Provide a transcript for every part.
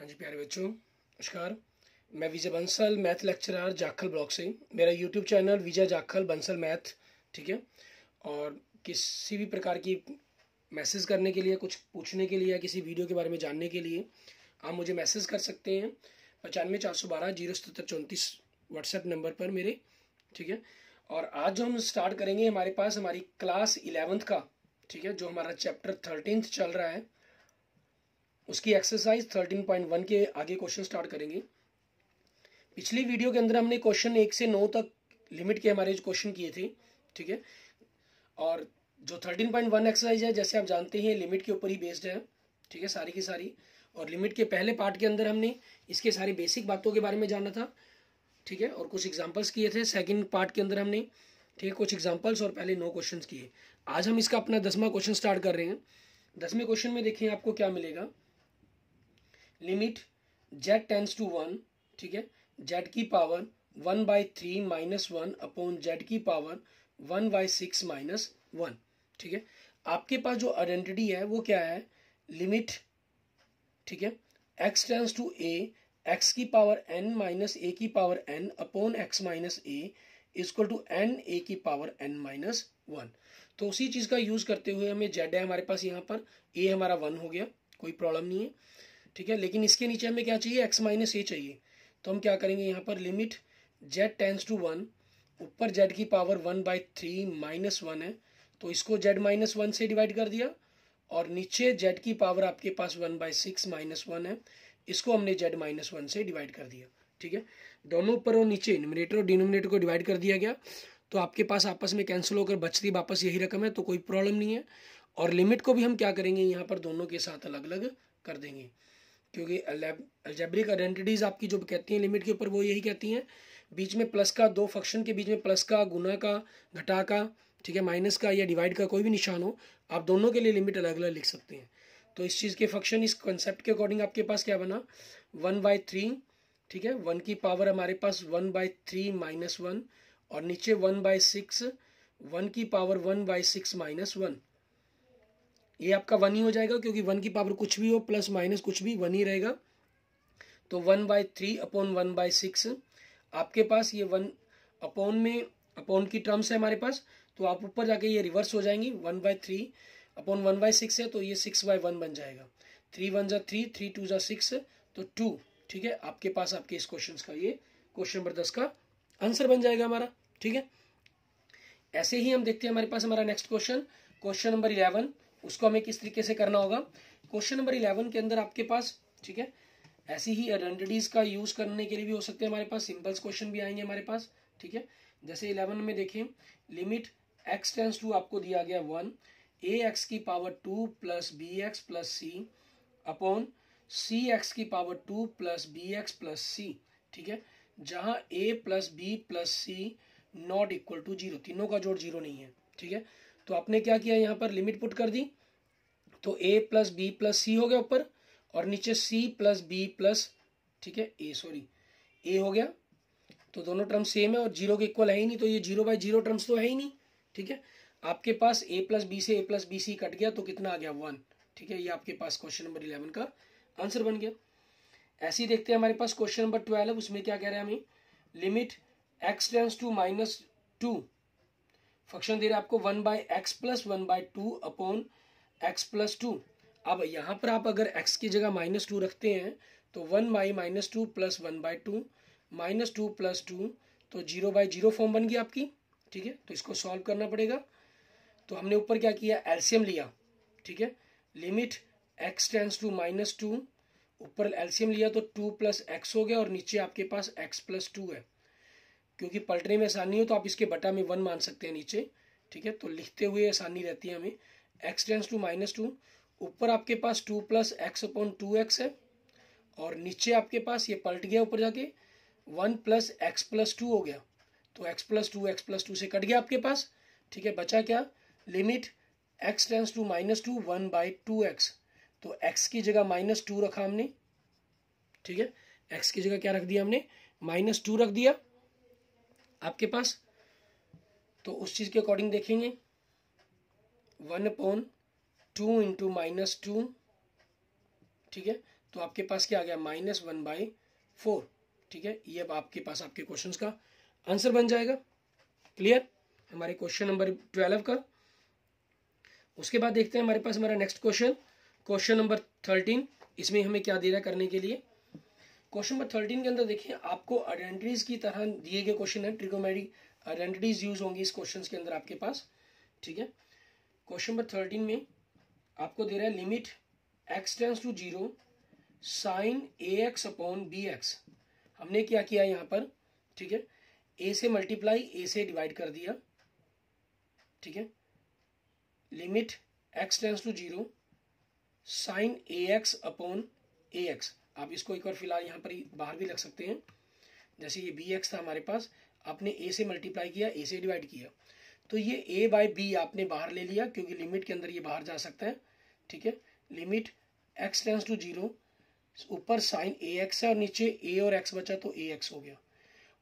हाँ जी प्यारे बच्चों नमस्कार मैं Vijay Bansal math lecturer Jakhal block से मेरा YouTube channel Vijay Jakhal Bansal math ठीक है और किसी भी प्रकार की मैसेज करने के लिए कुछ पूछने के लिए या किसी वीडियो के बारे में जानने के लिए आप मुझे मैसेज कर सकते हैं पचानवे चार सौ बारह जीरो सतर चौंतीस व्हाट्सएप नंबर पर मेरे ठीक है और आज जो हम स्टार्ट करेंगे हमारे पास हमारी क्लास इलेवंथ का ठीक है जो हमारा चैप्टर थर्टीन चल रहा है उसकी एक्सरसाइज 13.1 के आगे क्वेश्चन स्टार्ट करेंगे पिछली वीडियो के अंदर हमने क्वेश्चन एक से नौ तक लिमिट के हमारे क्वेश्चन किए थे ठीक है और जो 13.1 एक्सरसाइज है जैसे आप जानते हैं लिमिट के ऊपर ही बेस्ड है ठीक है सारी की सारी और लिमिट के पहले पार्ट के अंदर हमने इसके सारे बेसिक बातों के बारे में जाना था ठीक है और कुछ एग्जाम्पल्स किए थे सेकेंड पार्ट के अंदर हमने ठीक है कुछ एग्जाम्पल्स और पहले नौ क्वेश्चन किए आज हम इसका अपना दसवा क्वेश्चन स्टार्ट कर रहे हैं दसवें क्वेश्चन में देखिए आपको क्या मिलेगा limit Z tends to one ठीक है जेड की power one by three minus one upon Z की power one by six minus one ठीक है आपके पास जो आइडेंटिटी है वो क्या है लिमिट ठीक है X tends to A X की पावर एन माइनस ए की power N upon X minus A equal to N A की पावर एन माइनस वन तो उसी चीज़ का यूज़ करते हुए हमें जेड है हमारे पास यहाँ पर ए हमारा वन हो गया कोई प्रॉब्लम नहीं है ठीक है लेकिन इसके नीचे हमें क्या चाहिए एक्स माइनस ए चाहिए तो हम क्या करेंगे यहाँ पर limit Z tends to one ऊपर जेड की power one by three minus one है तो इसको जेड माइनस वन से डिवाइड कर दिया और नीचे जेड की पावर आपके पास one by six minus one है इसको हमने जेड माइनस वन से डिवाइड कर दिया ठीक है दोनों ऊपर और नीचे इनोमिनेटर और डिनोमिनेटर को डिवाइड कर दिया गया तो आपके पास आपस में कैंसिल होकर बचती वापस यही रकम है तो कोई प्रॉब्लम नहीं है और लिमिट को भी हम क्या करेंगे यहाँ पर दोनों के साथ अलग अलग कर देंगे क्योंकि अल्जेब्रिक आइडेंटिटीज़ आपकी जो कहती हैं लिमिट के ऊपर वो यही कहती हैं बीच में प्लस का दो फंक्शन के बीच में प्लस का गुना का घटा का ठीक है माइनस का या डिवाइड का कोई भी निशान हो आप दोनों के लिए लिमिट अलग अलग लिख सकते हैं तो इस चीज़ के फंक्शन इस कॉन्सेप्ट के अकॉर्डिंग आपके पास क्या बना वन बाई थ्री ठीक है वन की पावर हमारे पास one by three minus one और नीचे वन बाई सिक्स वन की power one by six minus one ये आपका वन ही हो जाएगा क्योंकि वन की पावर कुछ भी हो प्लस माइनस कुछ भी वन ही रहेगा तो one by three upon one by six आपके पास ये वन अपॉन में अपॉन की टर्म्स है हमारे पास तो आप ऊपर जाके ये रिवर्स हो जाएंगी one by three upon one by six है तो ये सिक्स बाय वन बन जाएगा थ्री वन जा थ्री थ्री टू जा सिक्स तो टू ठीक है आपके पास आपके इस क्वेश्चन का ये क्वेश्चन नंबर दस का आंसर बन जाएगा हमारा ठीक है ऐसे ही हम देखते हैं हमारे पास हमारा next question question number eleven उसको हमें किस तरीके से करना होगा क्वेश्चन नंबर इलेवन के अंदर आपके पास ठीक है ऐसी ही आइडेंटिटीज का यूज करने के लिए भी हो सकते हैं हमारे पास सिंपल्स क्वेश्चन भी आएंगे हमारे पास ठीक है जैसे इलेवन में देखें लिमिट एक्स टेंस टू आपको दिया गया वन ए एक्स की power two plus B X plus C upon C X की power two plus B X plus C ठीक है जहां A plus B plus C not equal to zero तीनों का जोड़ जीरो नहीं है ठीक है तो आपने क्या किया यहां पर लिमिट पुट कर दी तो A plus B plus C हो गया ऊपर और नीचे सी प्लस बी प्लस ठीक है ए सॉरी ए हो गया तो दोनों टर्म सेम है और जीरो के इक्वल है ही नहीं तो ये जीरो बाई जीरो टर्म्स तो है ही नहीं ठीक है आपके पास ए प्लस बी से A plus B C cut गया तो कितना आ गया वन ठीक है ये आपके पास क्वेश्चन नंबर इलेवन का आंसर बन गया ऐसे ही देखते हैं हमारे पास क्वेश्चन नंबर ट्वेल्व उसमें क्या कह रहे हैं हमें limit x tends to minus two function दे रहा है आपको one by X plus one by two upon X plus two अब यहाँ पर आप अगर एक्स की जगह माइनस टू रखते हैं तो one by minus two plus one by two minus two plus two तो जीरो बाई जीरो फॉर्म बन गई आपकी ठीक है तो इसको सॉल्व करना पड़ेगा तो हमने ऊपर क्या किया एल्सियम लिया ठीक है limit x tends to minus two ऊपर एल्सियम लिया तो टू प्लस एक्स हो गया और नीचे आपके पास एक्स प्लस टू है क्योंकि पलटने में आसानी हो तो आप इसके बटा में वन मान सकते हैं नीचे ठीक है तो लिखते हुए आसानी रहती है हमें X tends to minus two ऊपर आपके पास two plus X upon two X है और नीचे आपके पास ये पलट गया ऊपर जाके one plus X plus two हो गया तो X plus two X plus two से कट गया आपके पास ठीक है बचा क्या limit x tends to minus two one by two X तो एक्स की जगह माइनस टू रखा हमने ठीक है एक्स की जगह क्या रख दिया हमने माइनस टू रख दिया आपके पास तो उस चीज़ के अकॉर्डिंग देखेंगे one upon two into minus two ठीक है तो आपके पास क्या आ गया माइनस वन बाई फोर ठीक है ये अब आपके पास आपके क्वेश्चंस का आंसर बन जाएगा क्लियर हमारे क्वेश्चन नंबर ट्वेल्व का उसके बाद देखते हैं हमारे पास हमारा next question question number thirteen इसमें हमें क्या दे रहा है करने के लिए क्वेश्चन नंबर थर्टीन के अंदर देखिए आपको आइडेंटिटीज की तरह दिए गए क्वेश्चन है ट्रिकोमेट्रिक आइडेंटिटीज यूज होंगी इस क्वेश्चन के अंदर आपके पास ठीक है क्वेश्चन नंबर थर्टीन में आपको दे रहा है limit x tends to zero sine A x upon B X हमने क्या किया यहाँ पर ठीक है ए से मल्टीप्लाई ए से डिवाइड कर दिया ठीक है limit x tends to zero sine A x upon A X आप इसको एक बार फिलहाल यहाँ पर बाहर भी लग सकते हैं जैसे ये बी एक्स था हमारे पास आपने ए से मल्टीप्लाई किया ए से डिवाइड किया तो ये ए बाई बी आपने बाहर ले लिया क्योंकि लिमिट के अंदर ये बाहर जा सकता है ठीक है limit x tends to zero ऊपर साइन ए एक्स है और नीचे ए और एक्स बचा तो ए एक्स हो गया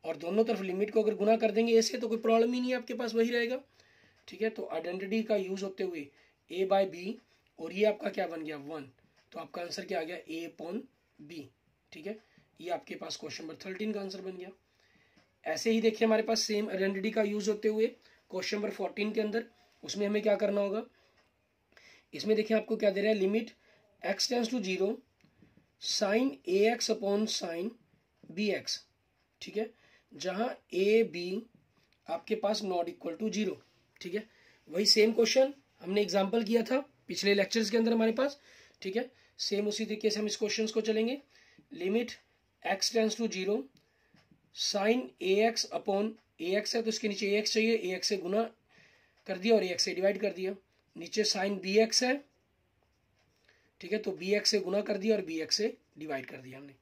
और दोनों तरफ लिमिट को अगर गुना कर देंगे ऐसे तो कोई प्रॉब्लम ही नहीं है आपके पास वही रहेगा ठीक है तो आइडेंटिटी का यूज होते हुए ए बाई बी और ये आपका क्या बन गया वन तो आपका आंसर क्या आ गया ए पॉन बी ठीक है ये आपके पास क्वेश्चन नंबर थर्टीन का आंसर बन गया ऐसे ही देखिए हमारे पास सेम आइडेंटिटी का यूज होते हुए क्वेश्चन नंबर फोर्टीन के अंदर उसमें हमें क्या करना होगा इसमें देखिए आपको क्या दे रहा है limit x tends to zero sine A x upon sine b x ठीक है जहां ए बी आपके पास नॉट इक्वल टू जीरो ठीक है वही सेम क्वेश्चन हमने एग्जाम्पल किया था पिछले लेक्चर्स के अंदर हमारे पास ठीक है सेम उसी तरीके से हम इस क्वेश्चन को चलेंगे limit x tends to zero sine A x upon A x है तो इसके नीचे ए एक्स चाहिए ए एक्स से गुना कर दिया और ए एक्स से डिवाइड कर दिया नीचे साइन बी एक्स है ठीक है तो बी एक्स से गुना कर दिया और बी एक्स से डिवाइड कर दिया हमने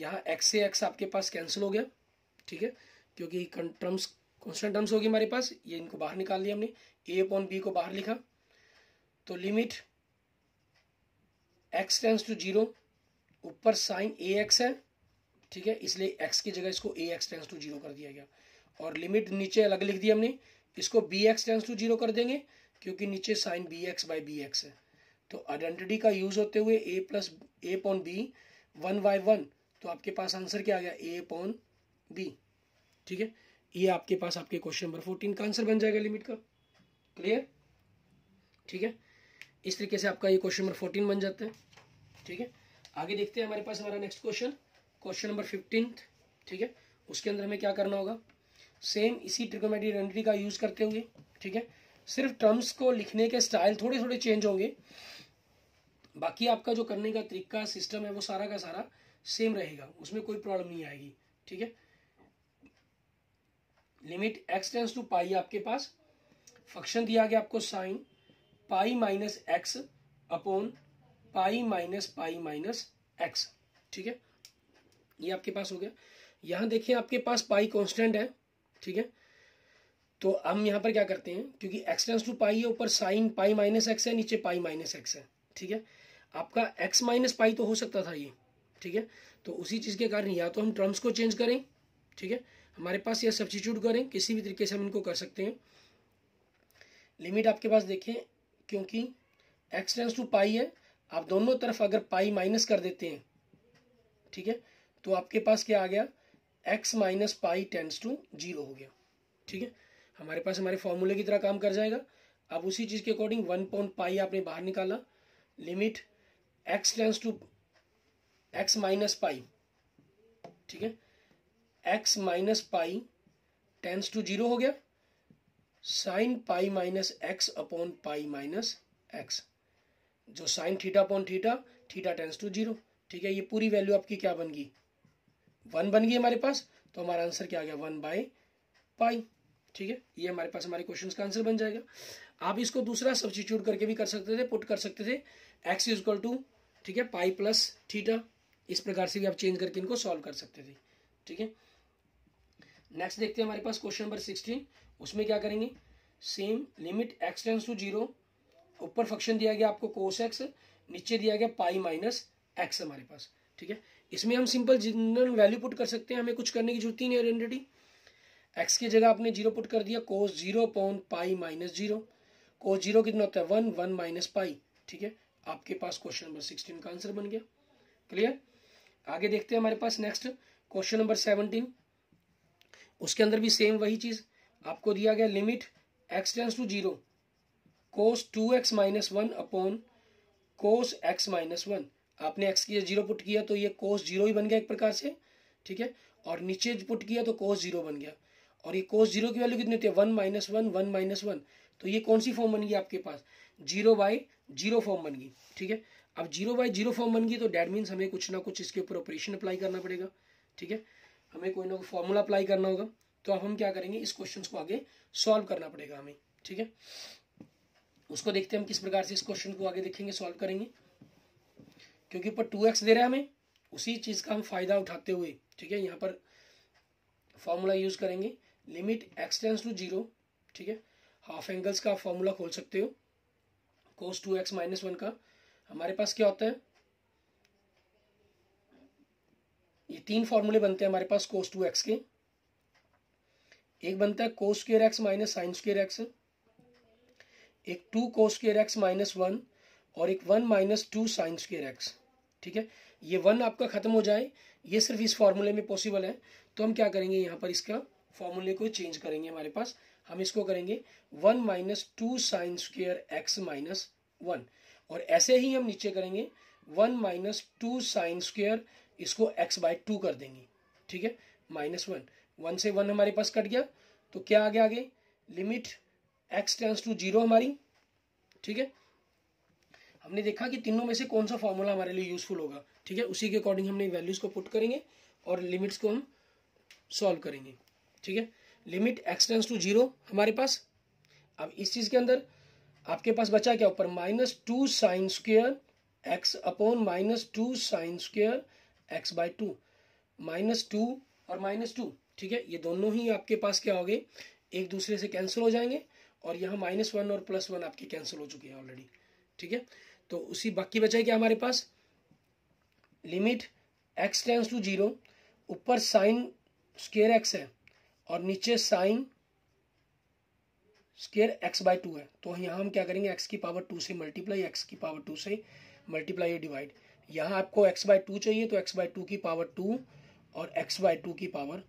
यहाँ एक्स से एक्स आपके पास कैंसिल हो गया ठीक है क्योंकि टर्म्स कॉन्स्टेंट टर्म्स होगी हमारे पास ये इनको बाहर निकाल लिया हमने ए अपॉन बी को बाहर लिखा तो limit x tends to zero ऊपर साइन ए एक्स है ठीक है इसलिए एक्स की जगह इसको a x tends to zero कर दिया गया और लिमिट नीचे अलग लिख दी हमने इसको b x tends to zero कर देंगे क्योंकि नीचे sine b x by b x है तो आइडेंटिटी का यूज होते हुए a plus a upon b one by one तो आपके पास आंसर क्या आ गया ए पॉन बी ठीक है ये आपके पास आपके क्वेश्चन नंबर फोर्टीन का आंसर बन जाएगा लिमिट का क्लियर ठीक है इस तरीके से आपका ये क्वेश्चन नंबर फोर्टीन बन जाता है ठीक है आगे देखते हैं हमारे पास हमारा next question question number fifteen ठीक है उसके अंदर हमें क्या करना होगा सेम इसी ट्रिकोमेट्री रेंडरी का यूज करते हुए ठीक है सिर्फ टर्म्स को लिखने के स्टाइल थोड़े थोड़े चेंज होंगे बाकी आपका जो करने का तरीका सिस्टम है वो सारा का सारा सेम रहेगा उसमें कोई प्रॉब्लम नहीं आएगी ठीक है limit x tends to pi आपके पास फंक्शन दिया गया आपको sine pi minus x upon pi minus pi minus x ठीक है ये आपके पास हो गया यहाँ देखिए आपके पास पाई कॉन्स्टेंट है ठीक है तो हम यहाँ पर क्या करते हैं क्योंकि एक्सटेंस टू पाई है ऊपर साइन पाई माइनस एक्स है नीचे पाई माइनस एक्स है ठीक है आपका एक्स माइनस पाई तो हो सकता था ये ठीक है तो उसी चीज़ के कारण या तो हम टर्म्स को चेंज करें ठीक है हमारे पास या सब्सिट्यूट करें किसी भी तरीके से हम इनको कर सकते हैं लिमिट आपके पास देखें क्योंकि एक्स टेंस टू पाई है आप दोनों तरफ अगर पाई माइनस कर देते हैं ठीक है तो आपके पास क्या आ गया x minus pi tends to zero हो गया ठीक है हमारे पास हमारे फॉर्मूले की तरह काम कर जाएगा अब उसी चीज़ के अकॉर्डिंग वन पॉइंट पाई आपने बाहर निकाला limit x tends to x minus pi ठीक है x minus pi tends to zero हो गया sine pi minus x upon pi minus x जो sine theta upon theta theta tends to zero ठीक है ये पूरी वैल्यू आपकी क्या बन गई वन बन गई हमारे पास तो हमारा आंसर क्या आ गया वन बाई पाई ठीक है ये हमारे पास हमारे क्वेश्चन का आंसर बन जाएगा आप इसको दूसरा सब्सिट्यूट करके भी कर सकते थे पुट कर सकते थे एक्स इज इक्वल टू ठीक है पाई प्लस थीटा इस प्रकार से भी आप चेंज करके इनको सॉल्व कर सकते थे ठीक है नेक्स्ट देखते हैं हमारे पास क्वेश्चन नंबर सिक्सटीन उसमें क्या करेंगे same limit x tends to zero ऊपर फंक्शन दिया गया आपको कोस एक्स नीचे दिया गया पाई माइनस एक्स हमारे पास ठीक है इसमें हम सिंपल जनरल वैल्यू पुट कर सकते हैं हमें कुछ करने की जरूरत ही नहीं आइडेंटिटी एक्स की जगह आपने जीरो पुट कर दिया cos zero upon pi minus zero cos zero कितना होता है वन वन माइनस पाई ठीक है आपके पास क्वेश्चन नंबर सिक्सटीन का आंसर बन गया क्लियर आगे देखते हैं हमारे पास नेक्स्ट क्वेश्चन नंबर सेवनटीन उसके अंदर भी सेम वही चीज आपको दिया गया limit x tends to zero cos two x minus one upon cos x minus one आपने एक्स की जीरो पुट किया तो ये कोस जीरो ही बन गया एक प्रकार से ठीक है और नीचे पुट किया तो कोस जीरो बन गया और ये कोस जीरो की वैल्यू कितनी होती है one minus one one minus one तो ये कौन सी फॉर्म बन गई आपके पास जीरो बाई जीरो फॉर्म बन गई ठीक है अब जीरो बाई जीरो फॉर्म बन गई तो डैट मीन्स हमें कुछ ना कुछ इसके ऊपर ऑपरेशन अप्लाई करना पड़ेगा ठीक है हमें कोई ना कोई फॉर्मूला अप्लाई करना होगा तो अब हम क्या करेंगे इस क्वेश्चन को आगे सॉल्व करना पड़ेगा हमें ठीक है उसको देखते हैं हम किस प्रकार से इस क्वेश्चन को आगे देखेंगे सॉल्व करेंगे क्योंकि ऊपर टू एक्स दे रहा है हमें उसी चीज़ का हम फायदा उठाते हुए ठीक है यहाँ पर फॉर्मूला यूज़ करेंगे limit x tends to zero ठीक है हाफ एंगल्स का फॉर्मूला खोल सकते हो cos two x minus one का हमारे पास क्या होता है ये तीन फॉर्मूले बनते हैं हमारे पास कोस टू एक्स के एक बनता है cos square x minus sine square x एक two cos square x minus one और एक one minus two sine square x ठीक है ये वन आपका ख़त्म हो जाए ये सिर्फ इस फॉर्मूले में पॉसिबल है तो हम क्या करेंगे यहाँ पर इसका फॉर्मूले को चेंज करेंगे हमारे पास हम इसको करेंगे one minus two sine square x minus one और ऐसे ही हम नीचे करेंगे one minus two sine square इसको एक्स बाय टू कर देंगे ठीक है माइनस वन वन से वन हमारे पास कट गया तो क्या आ गया आगे limit x tends to zero हमारी ठीक है हमने देखा कि तीनों में से कौन सा फॉर्मूला हमारे लिए यूजफुल होगा ठीक है उसी के अकॉर्डिंग हमने वैल्यूज़ को पुट करेंगे और लिमिट्स को हम सॉल्व करेंगे ठीक है लिमिट एक्सटेंस टू जीरो हमारे पास अब इस चीज़ के अंदर आपके पास बचा क्या ऊपर minus two sine square x upon minus two sine square x by two minus two और माइनस टू ठीक है ये दोनों ही आपके पास क्या हो गए एक दूसरे से कैंसिल हो जाएंगे और यहाँ माइनस वन और प्लस वन आपके कैंसिल हो चुके हैं ऑलरेडी ठीक है तो उसी बाकी बचा है क्या हमारे पास limit x tends to zero ऊपर साइन स्केयर एक्स है और नीचे sine square x by two है तो यहाँ हम क्या करेंगे एक्स की पावर टू से मल्टीप्लाई एक्स की पावर टू से मल्टीप्लाई डिवाइड यहाँ आपको एक्स बाय टू चाहिए तो एक्स बाय टू की पावर टू और एक्स बाय टू की पावर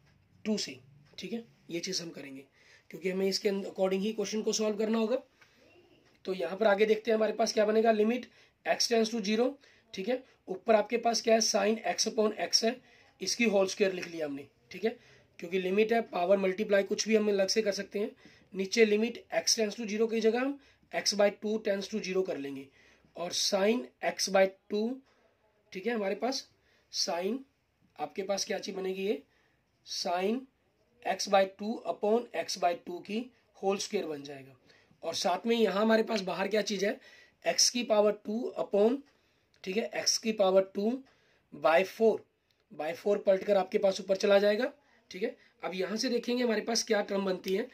टू से ठीक है ये चीज़ हम करेंगे क्योंकि हमें इसके अकॉर्डिंग ही क्वेश्चन को सॉल्व करना होगा तो यहाँ पर आगे देखते हैं हमारे पास क्या बनेगा limit x tends to zero ठीक है ऊपर आपके पास क्या है साइन एक्स अपॉन एक्स है इसकी होल स्क्वेयर लिख लिया हमने ठीक है क्योंकि लिमिट है पावर मल्टीप्लाई कुछ भी हम अलग से कर सकते हैं नीचे limit x tends to zero की जगह हम x by two tends to zero कर लेंगे और साइन एक्स बाय टू ठीक है हमारे पास साइन आपके पास क्या चीज बनेगी ये sine x by two upon x by two की होल स्क्वेयर बन जाएगा और साथ में यहां हमारे पास बाहर क्या चीज़ है एक्स की पावर टू अपॉन ठीक है एक्स की power two by four by four पलट कर आपके पास ऊपर चला जाएगा ठीक है अब यहाँ से देखेंगे हमारे पास क्या टर्म बनती है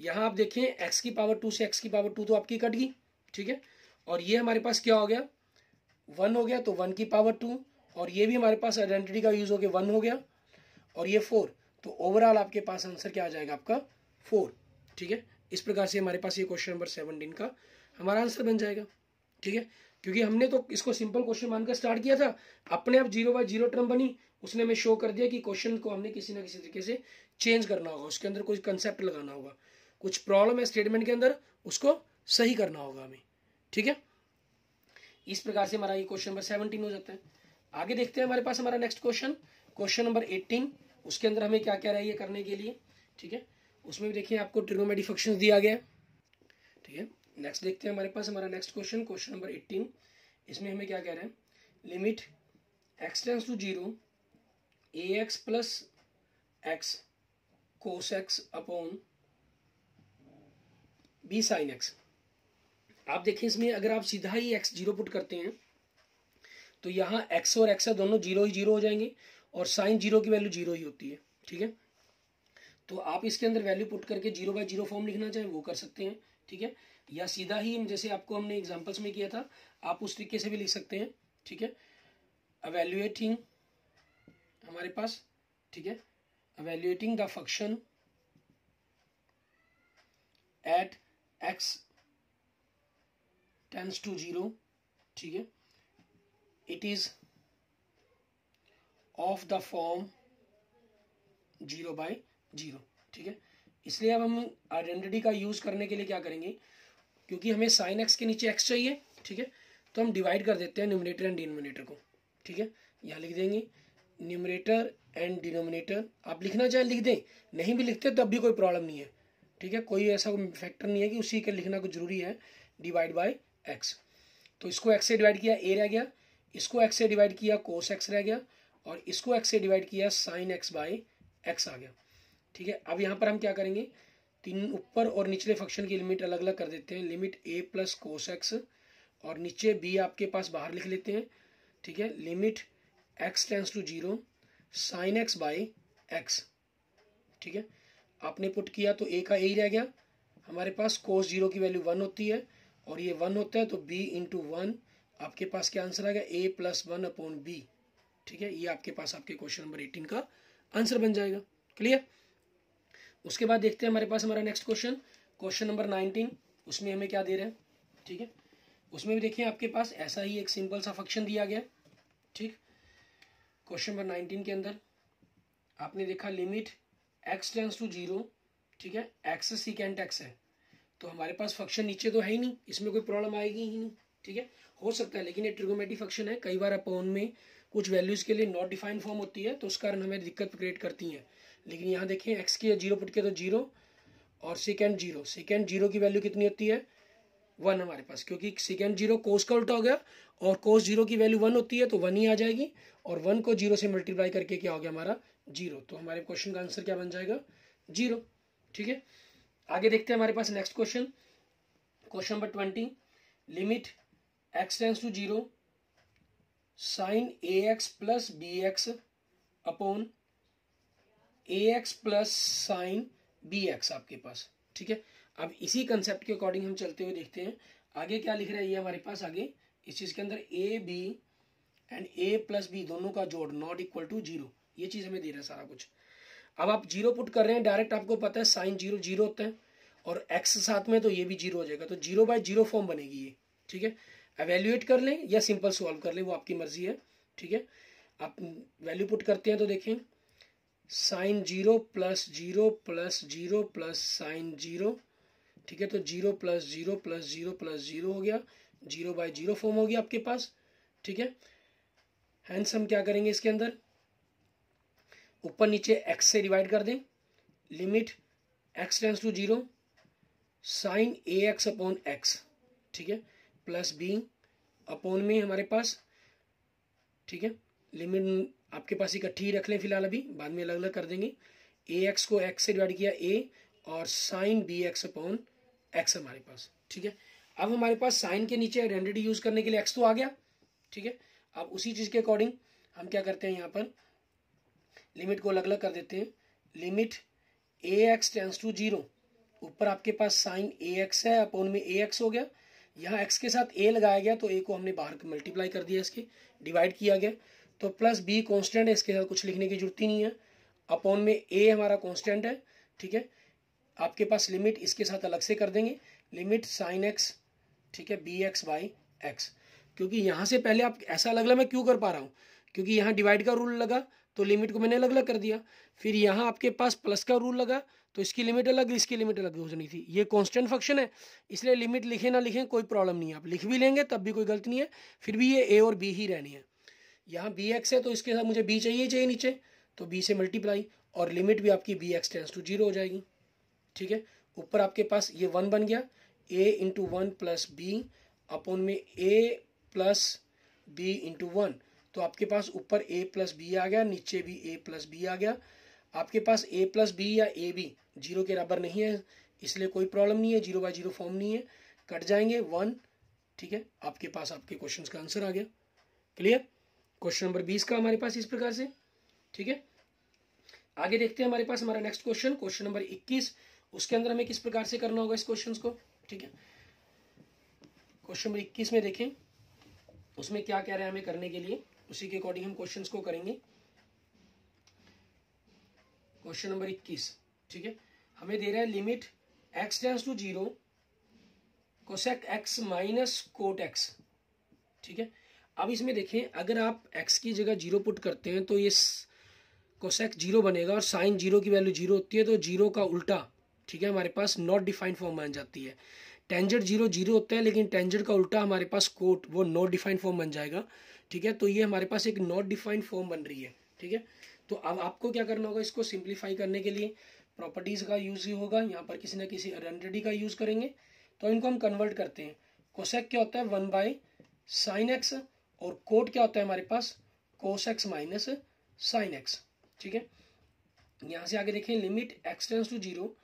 यहाँ आप देखें x की पावर टू से एक्स की पावर टू तो आपकी कट गई ठीक है और ये हमारे पास क्या हो गया वन हो गया तो वन की पावर टू और ये भी हमारे पास आइडेंटिटी का यूज हो गया वन हो गया और ये फोर तो ओवरऑल आपके पास आंसर क्या आ जाएगा आपका फोर ठीक है इस प्रकार से हमारे पास ये क्वेश्चन नंबर सेवनटीन का हमारा आंसर बन जाएगा ठीक है क्योंकि हमने तो इसको सिंपल क्वेश्चन मानकर स्टार्ट किया था अपने आप जीरो बाय जीरो टर्म बनी उसने हमें शो कर दिया कि क्वेश्चन को हमने किसी ना किसी तरीके से चेंज करना होगा उसके अंदर कुछ कंसेप्ट लगाना होगा कुछ प्रॉब्लम है स्टेटमेंट के अंदर उसको सही करना होगा हमें ठीक है इस प्रकार से हमारा ये क्वेश्चन नंबर सेवनटीन हो जाता है आगे देखते हैं हमारे पास हमारा next question question number eighteen उसके अंदर हमें क्या क्या रही है करने के लिए ठीक है उसमें भी देखिए आपको ट्रिगोमेडी फंक्शन दिया गया ठीक है नेक्स्ट देखते हैं हमारे पास हमारा next question question number eighteen इसमें हमें क्या कह रहे हैं limit x tends to zero a x plus x cos x upon b sine x आप देखिए इसमें अगर आप सीधा ही एक्स जीरो पुट करते हैं तो यहाँ एक्स और एक्स दोनों जीरो ही जीरो हो जाएंगे और साइन जीरो की वैल्यू जीरो ही होती है ठीक है तो आप इसके अंदर वैल्यू पुट करके जीरो बाय जीरो फॉर्म लिखना चाहें वो कर सकते हैं ठीक है या सीधा ही जैसे आपको हमने एग्जाम्पल्स में किया था आप उस तरीके से भी लिख सकते हैं ठीक है अवेल्युएटिंग हमारे पास ठीक है evaluating the function at x tends to zero ठीक है it is of the form zero by zero ठीक है इसलिए अब हम आइडेंटिटी का यूज़ करने के लिए क्या करेंगे क्योंकि हमें साइन एक्स के नीचे एक्स चाहिए ठीक है तो हम डिवाइड कर देते हैं न्यूमिनेटर एंड डिनोमिनेटर को ठीक है यहाँ लिख देंगे न्यूमिनेटर एंड डिनोमिनेटर आप लिखना चाहें लिख दें नहीं भी लिखते तब भी कोई प्रॉब्लम नहीं है ठीक है कोई ऐसा फैक्टर नहीं है कि उसी के लिखना को जरूरी है डिवाइड बाई एक्स तो इसको एक्स से डिवाइड किया ए रह गया इसको एक्स से डिवाइड किया कोस एक्स रह गया और इसको एक्स से डिवाइड किया साइन एक्स बाय एक्स आ गया ठीक है अब यहाँ पर हम क्या करेंगे तीन ऊपर और निचले फंक्शन की लिमिट अलग अलग कर देते हैं limit a plus cos x और नीचे बी आपके पास बाहर लिख लेते हैं ठीक है limit x tends to zero sine x by x ठीक है आपने पुट किया तो ए का ए ही रह गया हमारे पास कोस जीरो की वैल्यू वन होती है और ये वन होता है तो बी इंटू वन आपके पास क्या आंसर आ गया a plus one upon b ठीक है ये आपके पास आपके क्वेश्चन नंबर एटीन का आंसर बन जाएगा क्लियर उसके बाद देखते हैं हमारे पास हमारा next question question number nineteen उसमें हमें क्या दे रहे हैं ठीक है उसमें भी देखिए आपके पास ऐसा ही एक सिंपल सा फंक्शन दिया गया ठीक क्वेश्चन नंबर नाइनटीन के अंदर आपने देखा limit x tends to zero ठीक है एक्स सीकेंट एक्स है तो हमारे पास फंक्शन नीचे तो है ही नहीं इसमें कोई प्रॉब्लम आएगी ही नहीं ठीक है हो सकता है लेकिन ये ट्रिगोमेटिक फंक्शन है कई बार अपोन में कुछ वैल्यूज के लिए नॉट डिफाइन फॉर्म होती है तो उस कारण हमें दिक्कत क्रिएट करती है लेकिन यहाँ देखें एक्स की जीरो पुट किया तो जीरो और सेकेंड जीरो सेकेंड जीरो की वैल्यू कितनी होती है वन हमारे पास क्योंकि सेकेंड जीरो कोस का उल्टा हो गया और कोस जीरो की वैल्यू वन होती है तो वन ही आ जाएगी और वन को जीरो से मल्टीप्लाई करके क्या हो गया हमारा जीरो तो हमारे क्वेश्चन का आंसर क्या बन जाएगा जीरो ठीक है आगे देखते हैं हमारे पास next question question number twenty limit x tends to zero sine A x plus B x upon A x plus sine b x आपके पास ठीक है अब इसी कंसेप्ट के अकॉर्डिंग हम चलते हुए देखते हैं आगे क्या लिख रहा है ये हमारे पास आगे इस चीज़ के अंदर a b and a plus b दोनों का जोड़ नॉट इक्वल टू जीरो ये चीज़ हमें दे रहा है सारा कुछ अब आप जीरो पुट कर रहे हैं डायरेक्ट आपको पता है साइन जीरो जीरो होता है और एक्स साथ में तो ये भी जीरो हो जाएगा तो जीरो बाय जीरो फॉर्म बनेगी ये ठीक है एवेल्यूएट कर लें या सिंपल सॉल्व कर लें वो आपकी मर्जी है ठीक है आप वैल्यू पुट करते हैं तो देखें sine zero plus zero plus zero plus sine zero ठीक है तो zero plus zero plus zero plus zero हो गया जीरो बाय जीरो फॉर्म हो गया आपके पास ठीक है हैंस हम क्या करेंगे इसके अंदर ऊपर नीचे एक्स से डिवाइड कर दें limit x tends to zero sine A x upon x ठीक है प्लस बी अपॉन में हमारे पास ठीक है लिमिट आपके पास इकट्ठी ही रख लें फिलहाल अभी बाद में अलग अलग कर देंगे ए एक्स को एक्स से डिवाइड किया ए और sine b x upon x हमारे पास ठीक है अब हमारे पास साइन के नीचे आइडेंटिटी यूज करने के लिए एक्स तो आ गया ठीक है अब उसी चीज के अकॉर्डिंग हम क्या करते हैं यहाँ पर लिमिट को अलग अलग कर देते हैं limit a x tends to zero ऊपर आपके पास साइन ए एक्स है अपॉन में ए एक्स हो गया यहाँ एक्स के साथ ए लगाया गया तो ए को हमने बाहर मल्टीप्लाई कर दिया इसके डिवाइड किया गया तो प्लस बी कॉन्स्टेंट है इसके साथ कुछ लिखने की जरूरत ही नहीं है अपॉन में ए हमारा कॉन्स्टेंट है ठीक है आपके पास लिमिट इसके साथ अलग से कर देंगे लिमिट साइन एक्स ठीक है बी एक्स बाई एक्स क्योंकि यहाँ से पहले आप ऐसा अलग अलग मैं क्यों कर पा रहा हूँ क्योंकि यहाँ डिवाइड का रूल लगा तो लिमिट को मैंने अलग अलग कर दिया फिर यहाँ आपके पास प्लस का रूल लगा तो इसकी लिमिट अलग इसकी लिमिट अलग हो जानी थी ये कांस्टेंट फंक्शन है इसलिए लिमिट लिखे ना लिखें कोई प्रॉब्लम नहीं है आप लिख भी लेंगे तब भी कोई गलत नहीं है फिर भी ये ए और बी ही रहनी है यहाँ बी एक्स है तो इसके साथ मुझे बी चाहिए चाहिए नीचे तो बी से मल्टीप्लाई और लिमिट भी आपकी b x tends to zero हो जाएगी ठीक है ऊपर आपके पास ये वन बन गया a into one plus b upon में a plus b into one तो आपके पास ऊपर ए प्लस बी आ गया नीचे भी ए प्लस बी आ गया आपके पास ए प्लस बी या ए बी जीरो के बराबर नहीं है इसलिए कोई प्रॉब्लम नहीं है जीरो बाय जीरो फॉर्म नहीं है कट जाएंगे वन ठीक है आपके पास आपके क्वेश्चन का आंसर आ गया क्लियर क्वेश्चन नंबर बीस का हमारे पास इस प्रकार से ठीक है आगे देखते हैं हमारे पास हमारा नेक्स्ट क्वेश्चन क्वेश्चन नंबर इक्कीस उसके अंदर हमें किस प्रकार से करना होगा इस क्वेश्चन को ठीक है क्वेश्चन नंबर इक्कीस में देखें उसमें क्या कह रहे हैं हमें करने के लिए उसी के अकॉर्डिंग हम क्वेश्चन को करेंगे क्वेश्चन नंबर इक्कीस ठीक है हमें दे रहा है limit x tends to zero cosec x minus cot x ठीक है अब इसमें देखें अगर आप एक्स की जगह जीरो पुट करते हैं तो ये कोसेक जीरो बनेगा और साइन जीरो की वैल्यू जीरो होती है तो जीरो का उल्टा ठीक है हमारे पास नॉट डिफाइंड फॉर्म बन जाती है टेंजर जीरो जीरो होता है लेकिन टेंजर का उल्टा हमारे पास कोट वो नॉट डिफाइंड फॉर्म बन जाएगा ठीक है तो ये हमारे पास एक नॉट डिफाइंड फॉर्म बन रही है ठीक है तो अब आपको क्या करना होगा इसको सिंप्लीफाई करने के लिए प्रॉपर्टीज़ का यूज़ ही होगा यहाँ पर किसी ना किसी अडेंटिटी का यूज़ करेंगे तो इनको हम कन्वर्ट करते हैं कोसेक क्या होता है वन बाई साइन एक्स और कोट क्या होता है हमारे पास cos x minus sine x ठीक है यहां से आगे देखें limit x tends to zero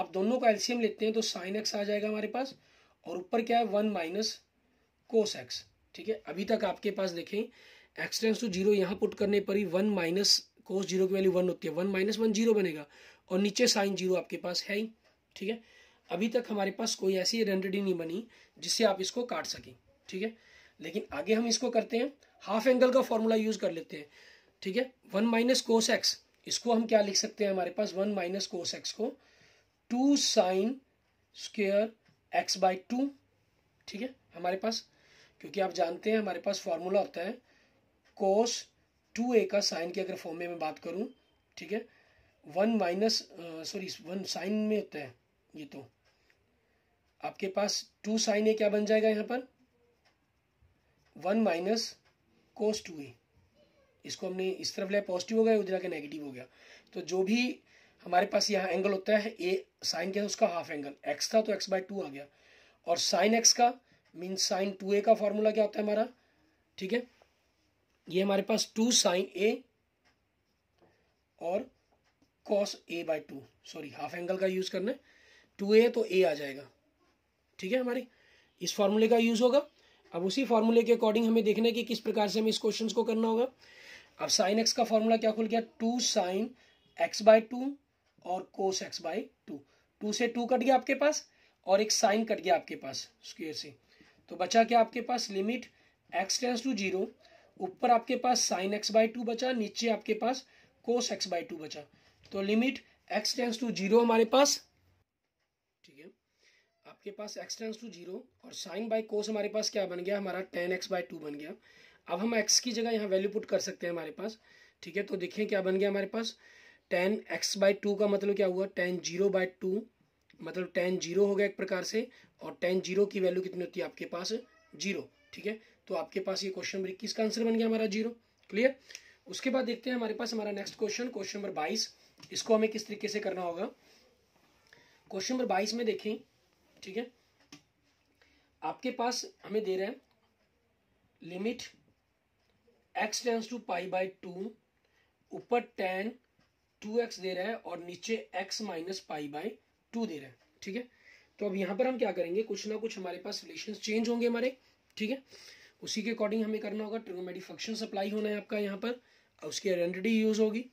आप दोनों का एल्सियम लेते हैं तो साइन एक्स आ जाएगा हमारे पास और ऊपर क्या है वन माइनस कोस एक्स ठीक है अभी तक आपके पास देखें एक्स टेंस टू जीरो यहाँ पुट करने पर ही वन माइनस कोस जीरो की वैल्यू वन होती है वन माइनस वन जीरो बनेगा और नीचे साइन जीरो आपके पास है ही ठीक है अभी तक हमारे पास कोई ऐसी रेंडेडी नहीं बनी जिससे आप इसको काट सकें ठीक है लेकिन आगे हम इसको करते हैं हाफ एंगल का फॉर्मूला यूज कर लेते हैं ठीक है वन माइनस कोस एक्स इसको हम क्या लिख सकते हैं हमारे पास वन माइनस कोस एक्स को two sine square x by two ठीक है हमारे पास क्योंकि आप जानते हैं हमारे पास फॉर्मूला होता है कोस टू ए का साइन की अगर फॉर्म में मैं बात करूं ठीक है one minus sorry one sine में होता है ये तो आपके पास टू साइन ए क्या बन जाएगा यहाँ पर one minus cos two A इसको हमने इस तरफ लिया पॉजिटिव हो गया उधर के नेगेटिव हो गया तो जो भी हमारे पास यहाँ एंगल होता है ए साइन क्या उसका हाफ एंगल एक्स था तो एक्स बाय टू आ गया और साइन एक्स का मीन साइन टू ए का फॉर्मूला क्या होता है हमारा ठीक है ये हमारे पास टू साइन ए और cos A by two sorry half angle का यूज़ करना है टू ए तो ए आ जाएगा ठीक है हमारी इस फॉर्मूले का यूज़ होगा अब उसी फॉर्मूले के अकॉर्डिंग हमें देखना है कि किस प्रकार से हमें इस क्वेश्चन को करना होगा अब साइन एक्स का फॉर्मूला क्या खुल गया two sine x by two और cos x by two two से टू कट गया आपके पास और एक साइन कट गया आपके पास स्क्वेयर से तो बचा क्या आपके पास limit x tends to zero ऊपर आपके पास साइन एक्स बाय टू बचा नीचे आपके पास कोस एक्स बाय टू बचा तो limit x tends to zero हमारे पास आपके पास एक्स टेंस टू जीरो और साइन बाई कोस हमारे पास क्या बन गया हमारा टेन एक्स बाई टू बन गया अब हम एक्स की जगह यहाँ वैल्यू पुट कर सकते हैं हमारे पास ठीक है तो देखिए क्या बन गया हमारे पास टेन एक्स बाई टू का मतलब क्या हुआ टेन जीरो बाई टू मतलब टेन जीरो हो गया एक प्रकार से और टेन जीरो की वैल्यू कितनी होती है आपके पास जीरो ठीक है तो आपके पास ये क्वेश्चन नंबर इक्कीस का आंसर बन गया हमारा जीरो क्लियर उसके बाद देखते हैं हमारे पास हमारा नेक्स्ट क्वेश्चन क्वेश्चन नंबर बाईस इसको हमें किस तरीके से करना होगा क्वेश्चन नंबर बाईस में देखें ठीक है आपके पास हमें दे रहा है limit x tends to pi by two ऊपर टेन टू एक्स दे रहा है और नीचे x minus pi by two दे रहे हैं ठीक है तो अब यहां पर हम क्या करेंगे कुछ ना कुछ हमारे पास रिलेशन चेंज होंगे हमारे ठीक है उसी के अकॉर्डिंग हमें करना होगा ट्रिगोमेटिक फंक्शन अप्लाई होना है आपका यहाँ पर उसकी आइडेंटिटी यूज होगी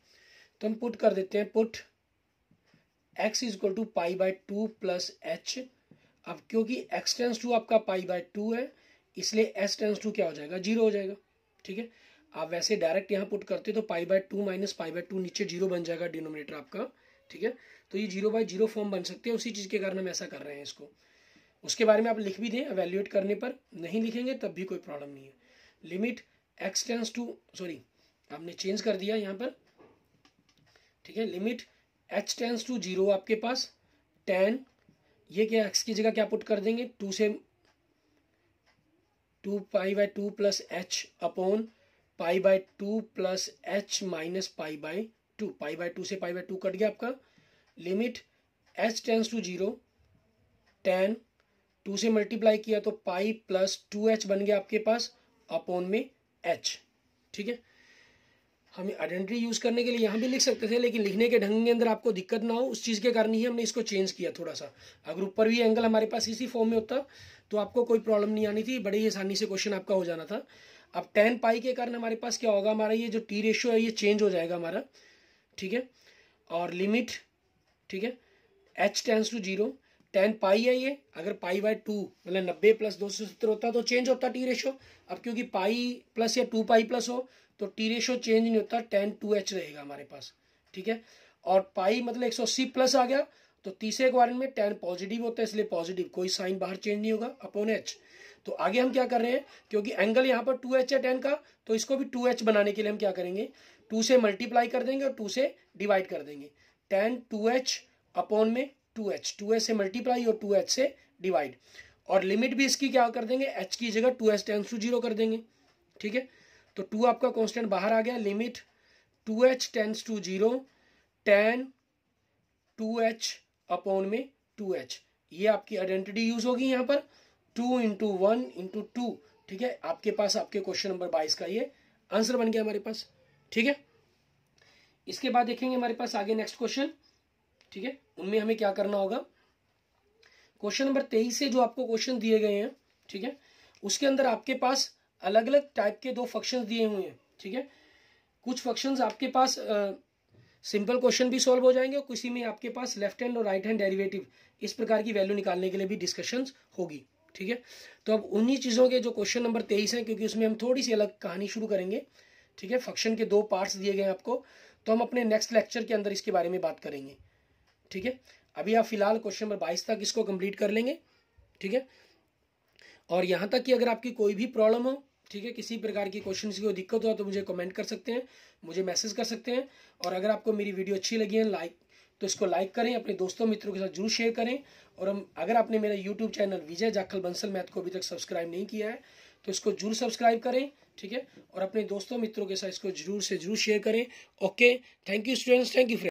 तो हम पुट कर देते हैं put x is equal to pi by two plus h अब क्योंकि एक्स टेंस टू आपका पाई बाय टू है इसलिए एस टेंस टू क्या हो जाएगा जीरो हो जाएगा ठीक है आप वैसे डायरेक्ट यहाँ पुट करते तो pi by two minus pi by two नीचे जीरो बन जाएगा डिनोमिनेटर आपका ठीक है तो ये जीरो बाय जीरो फॉर्म बन सकते हैं उसी चीज़ के कारण हम ऐसा कर रहे हैं इसको उसके बारे में आप लिख भी दें एवेल्यूएट करने पर नहीं लिखेंगे तब भी कोई प्रॉब्लम नहीं है limit x tends to sorry आपने चेंज कर दिया यहाँ पर ठीक है limit h tends to zero आपके पास टेन ये क्या एक्स की जगह क्या पुट कर देंगे टू से two pi by two plus h upon pi by two plus h minus pi by two pi by two से पाई बाय टू कट गया आपका limit h tends to zero tan two से multiply किया तो pi plus two H बन गया आपके पास upon में एच ठीक है हम आइडेंटिटी यूज़ करने के लिए यहाँ भी लिख सकते थे लेकिन लिखने के ढंग के अंदर आपको दिक्कत ना हो उस चीज़ के कारण ही हमने इसको चेंज किया थोड़ा सा अगर ऊपर भी एंगल हमारे पास इसी फॉर्म में होता तो आपको कोई प्रॉब्लम नहीं आनी थी बड़ी आसानी से क्वेश्चन आपका हो जाना था अब टेन पाई के कारण हमारे पास क्या होगा हमारा ये जो टी रेशो है ये चेंज हो जाएगा हमारा ठीक है और लिमिट ठीक है h tends to zero tan pi है ये अगर पाई बाय टू मतलब नब्बे प्लस दो सौ सत्तर होता तो चेंज होता टी रेशो अब क्योंकि पाई प्लस या टू पाई प्लस हो तो टी रेशो चेंज नहीं होता टेन टू एच रहेगा हमारे पास ठीक है और पाई मतलब एक सौ अस्सी प्लस आ गया तो तीसरे क्वारेंट में टेन पॉजिटिव होता है इसलिए पॉजिटिव कोई साइन बाहर चेंज नहीं होगा अपोन एच तो आगे हम क्या कर रहे हैं क्योंकि एंगल यहाँ पर टू एच है टेन का तो इसको भी टू एच बनाने के लिए हम क्या करेंगे टू से मल्टीप्लाई कर देंगे और टू से डिवाइड कर देंगे टेन टू एच अपोन में टू एच टू एच से मल्टीप्लाई और टू एच से डिवाइड और लिमिट भी इसकी क्या कर देंगे एच की जगह two h tends to zero कर देंगे ठीक है तो टू आपका कॉन्स्टेंट बाहर आ गया limit two h tends to zero tan two h upon में टू एच ये आपकी आइडेंटिटी यूज होगी यहाँ पर two into one into two ठीक है आपके पास आपके क्वेश्चन नंबर बाईस का ये आंसर बन गया हमारे पास ठीक है इसके बाद देखेंगे हमारे पास आगे नेक्स्ट क्वेश्चन ठीक है उनमें हमें क्या करना होगा क्वेश्चन नंबर तेईस से जो आपको क्वेश्चन दिए गए हैं ठीक है उसके अंदर आपके पास अलग अलग टाइप के दो फंक्शन दिए हुए हैं ठीक है कुछ फंक्शन आपके पास सिंपल क्वेश्चन भी सॉल्व हो जाएंगे और किसी में आपके पास लेफ्ट हैंड और राइट हैंड डेरिवेटिव इस प्रकार की वैल्यू निकालने के लिए भी डिस्कशंस होगी ठीक है तो अब उन्हीं चीज़ों के जो क्वेश्चन नंबर तेईस हैं क्योंकि उसमें हम थोड़ी सी अलग कहानी शुरू करेंगे ठीक है फंक्शन के दो पार्ट्स दिए गए हैं आपको तो हम अपने नेक्स्ट लेक्चर के अंदर इसके बारे में बात करेंगे ठीक है अभी आप फिलहाल क्वेश्चन नंबर बाईस तक इसको कंप्लीट कर लेंगे ठीक है और यहाँ तक कि अगर आपकी कोई भी प्रॉब्लम हो ठीक है किसी प्रकार की क्वेश्चन की कोई दिक्कत हो तो मुझे कमेंट कर सकते हैं मुझे मैसेज कर सकते हैं और अगर आपको मेरी वीडियो अच्छी लगी है लाइक तो इसको लाइक करें अपने दोस्तों मित्रों के साथ जरूर शेयर करें और हम अगर आपने मेरा YouTube channel Vijay Jakhal Bansal math को अभी तक सब्सक्राइब नहीं किया है तो इसको जरूर सब्सक्राइब करें ठीक है और अपने दोस्तों मित्रों के साथ इसको जरूर से जरूर शेयर करें okay thank you students thank you